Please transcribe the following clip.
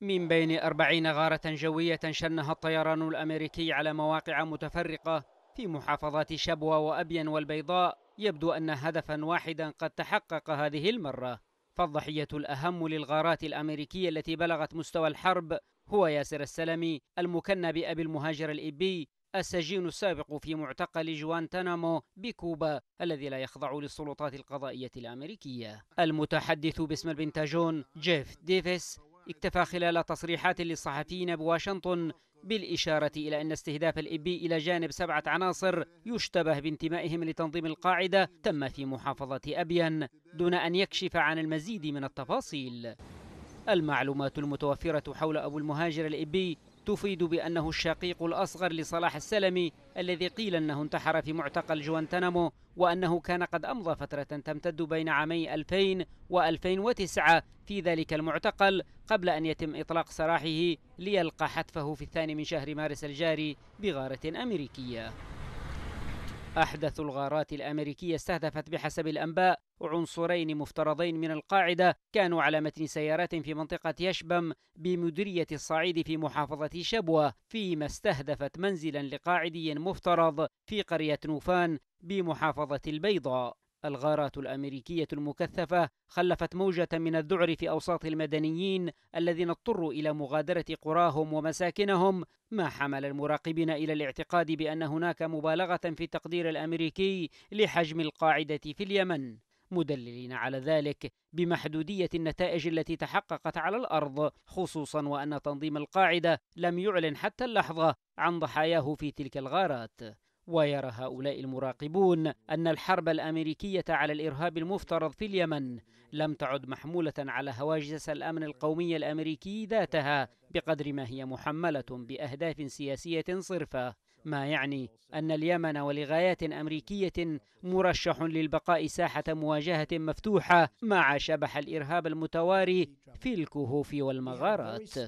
من بين أربعين غارة جوية شنها الطيران الأمريكي على مواقع متفرقة في محافظات شبوة وأبين والبيضاء يبدو أن هدفا واحدا قد تحقق هذه المرة فالضحية الأهم للغارات الأمريكية التي بلغت مستوى الحرب هو ياسر السلمي المكنى بأبي المهاجر الإبي السجين السابق في معتقل جوانتانامو بكوبا الذي لا يخضع للسلطات القضائية الأمريكية المتحدث باسم البنتاجون جيف ديفيس اكتفى خلال تصريحات للصحفيين بواشنطن بالإشارة إلى أن استهداف الإبي إلى جانب سبعة عناصر يشتبه بانتمائهم لتنظيم القاعدة تم في محافظة أبين دون أن يكشف عن المزيد من التفاصيل المعلومات المتوفرة حول أبو المهاجر الإبي تفيد بأنه الشقيق الأصغر لصلاح السلمي الذي قيل أنه انتحر في معتقل جوانتنامو وأنه كان قد أمضى فترة تمتد بين عامي 2000 و 2009 في ذلك المعتقل قبل أن يتم إطلاق سراحه ليلقى حتفه في الثاني من شهر مارس الجاري بغارة أمريكية أحدث الغارات الأمريكية استهدفت بحسب الأنباء عنصرين مفترضين من القاعدة كانوا على متن سيارات في منطقة يشبم بمديرية الصعيد في محافظة شبوة فيما استهدفت منزلا لقاعدي مفترض في قرية نوفان بمحافظة البيضاء الغارات الامريكيه المكثفه خلفت موجه من الذعر في اوساط المدنيين الذين اضطروا الى مغادره قراهم ومساكنهم ما حمل المراقبين الى الاعتقاد بان هناك مبالغه في التقدير الامريكي لحجم القاعده في اليمن مدللين على ذلك بمحدوديه النتائج التي تحققت على الارض خصوصا وان تنظيم القاعده لم يعلن حتى اللحظه عن ضحاياه في تلك الغارات ويرى هؤلاء المراقبون أن الحرب الأمريكية على الإرهاب المفترض في اليمن لم تعد محمولة على هواجس الأمن القومي الأمريكي ذاتها بقدر ما هي محملة بأهداف سياسية صرفة ما يعني أن اليمن ولغايات أمريكية مرشح للبقاء ساحة مواجهة مفتوحة مع شبح الإرهاب المتواري في الكهوف والمغارات